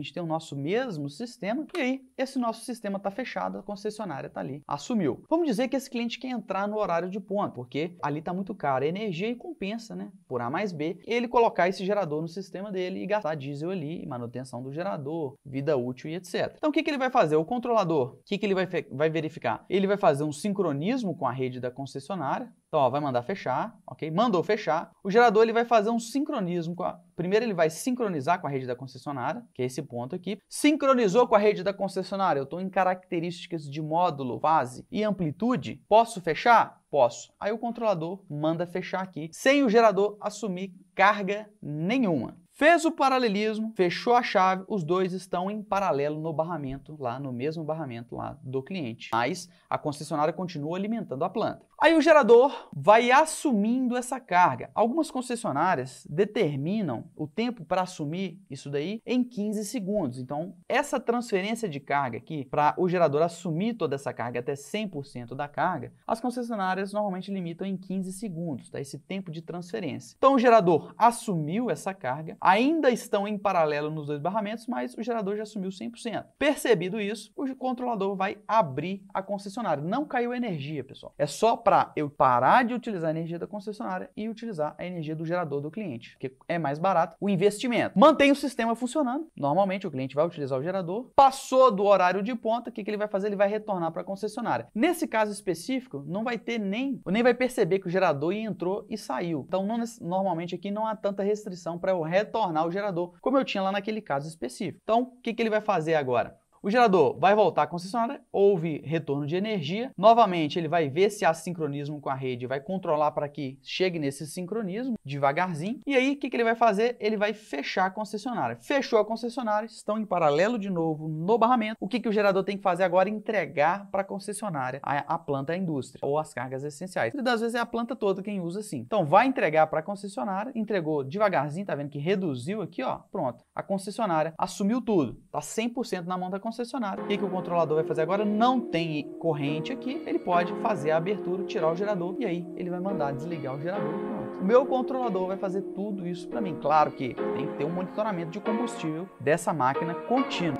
a gente tem o nosso mesmo sistema, e aí esse nosso sistema está fechado, a concessionária está ali, assumiu. Vamos dizer que esse cliente quer entrar no horário de ponto, porque ali está muito caro a energia e compensa, né? Por A mais B, ele colocar esse gerador no sistema dele e gastar diesel ali, manutenção do gerador, vida útil e etc. Então o que, que ele vai fazer? O controlador, o que, que ele vai, vai verificar? Ele vai fazer um sincronismo com a rede da concessionária, então, ó, vai mandar fechar, ok? Mandou fechar. O gerador ele vai fazer um sincronismo com a... Primeiro ele vai sincronizar com a rede da concessionária, que é esse ponto aqui. Sincronizou com a rede da concessionária. Eu estou em características de módulo, fase e amplitude. Posso fechar? Posso. Aí o controlador manda fechar aqui, sem o gerador assumir carga nenhuma. Fez o paralelismo, fechou a chave, os dois estão em paralelo no barramento, lá no mesmo barramento lá do cliente. Mas a concessionária continua alimentando a planta. Aí o gerador vai assumindo essa carga. Algumas concessionárias determinam o tempo para assumir isso daí em 15 segundos. Então, essa transferência de carga aqui, para o gerador assumir toda essa carga até 100% da carga, as concessionárias normalmente limitam em 15 segundos, tá? Esse tempo de transferência. Então, o gerador assumiu essa carga, ainda estão em paralelo nos dois barramentos, mas o gerador já assumiu 100%. Percebido isso, o controlador vai abrir a concessionária. Não caiu energia, pessoal. É só para eu parar de utilizar a energia da concessionária e utilizar a energia do gerador do cliente, que é mais barato o investimento. Mantém o sistema funcionando. Normalmente o cliente vai utilizar o gerador. Passou do horário de ponta, o que, que ele vai fazer? Ele vai retornar para a concessionária. Nesse caso específico, não vai ter nem, nem vai perceber que o gerador entrou e saiu. Então, não, normalmente aqui não há tanta restrição para eu retornar tornar o gerador, como eu tinha lá naquele caso específico. Então, o que, que ele vai fazer agora? O gerador vai voltar à concessionária, houve retorno de energia. Novamente, ele vai ver se há sincronismo com a rede, vai controlar para que chegue nesse sincronismo devagarzinho. E aí, o que, que ele vai fazer? Ele vai fechar a concessionária. Fechou a concessionária, estão em paralelo de novo no barramento. O que, que o gerador tem que fazer agora? Entregar para a concessionária a, planta, a indústria ou as cargas essenciais. E das vezes é a planta toda quem usa assim. Então, vai entregar para a concessionária, entregou devagarzinho, tá vendo que reduziu aqui, ó, pronto. A concessionária assumiu tudo, tá 100% na mão da concessionária concessionária. O que, que o controlador vai fazer agora? Não tem corrente aqui, ele pode fazer a abertura, tirar o gerador e aí ele vai mandar desligar o gerador e pronto. O meu controlador vai fazer tudo isso para mim. Claro que tem que ter um monitoramento de combustível dessa máquina contínuo.